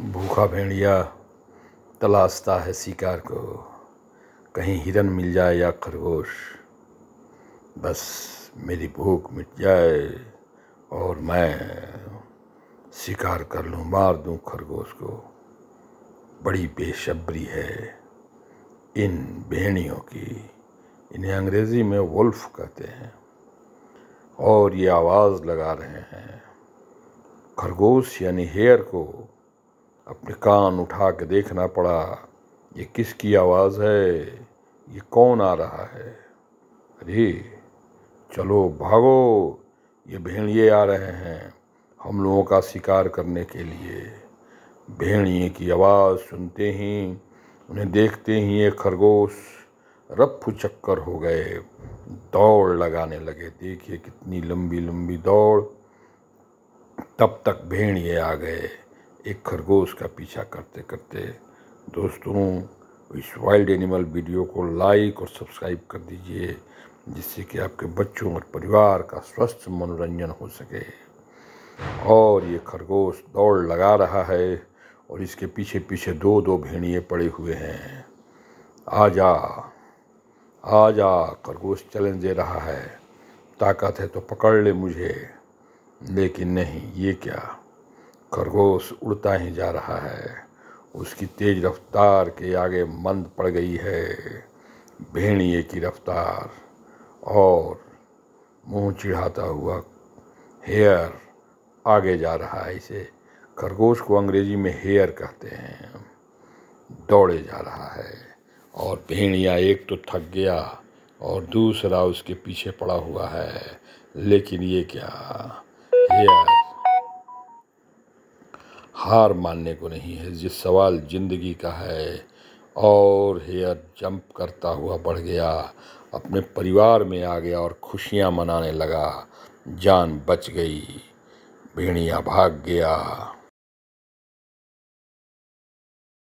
भूखा भेड़िया तलाशता है शिकार को कहीं हिरन मिल जाए या खरगोश बस मेरी भूख मिट जाए और मैं शिकार कर लूँ मार दूँ खरगोश को बड़ी बेशब्री है इन भेड़ियों की इन्हें अंग्रेज़ी में वुल्फ कहते हैं और ये आवाज़ लगा रहे हैं खरगोश यानी हेयर को अपने कान उठा के देखना पड़ा ये किसकी आवाज़ है ये कौन आ रहा है अरे चलो भागो ये भेड़िए आ रहे हैं हम लोगों का शिकार करने के लिए भेड़िए की आवाज़ सुनते ही उन्हें देखते ही ये खरगोश रफ चक्कर हो गए दौड़ लगाने लगे देखिए कितनी लंबी लंबी दौड़ तब तक भेड़िए आ गए एक खरगोश का पीछा करते करते दोस्तों इस वाइल्ड एनिमल वीडियो को लाइक और सब्सक्राइब कर दीजिए जिससे कि आपके बच्चों और परिवार का स्वस्थ मनोरंजन हो सके और ये खरगोश दौड़ लगा रहा है और इसके पीछे पीछे दो दो भेड़िए पड़े हुए हैं आ जा आ जा खरगोश चैलेंज दे रहा है ताकत है तो पकड़ ले मुझे लेकिन नहीं ये क्या खरगोश उड़ता ही जा रहा है उसकी तेज रफ्तार के आगे मंद पड़ गई है भेड़िए की रफ्तार और मुंह चिढ़ाता हुआ हेयर आगे जा रहा है इसे खरगोश को अंग्रेजी में हेयर कहते हैं दौड़े जा रहा है और भेड़िया एक तो थक गया और दूसरा उसके पीछे पड़ा हुआ है लेकिन ये क्या हेयर हार मानने को नहीं है जिस सवाल ज़िंदगी का है और हेयर जंप करता हुआ बढ़ गया अपने परिवार में आ गया और खुशियां मनाने लगा जान बच गई भेड़िया भाग गया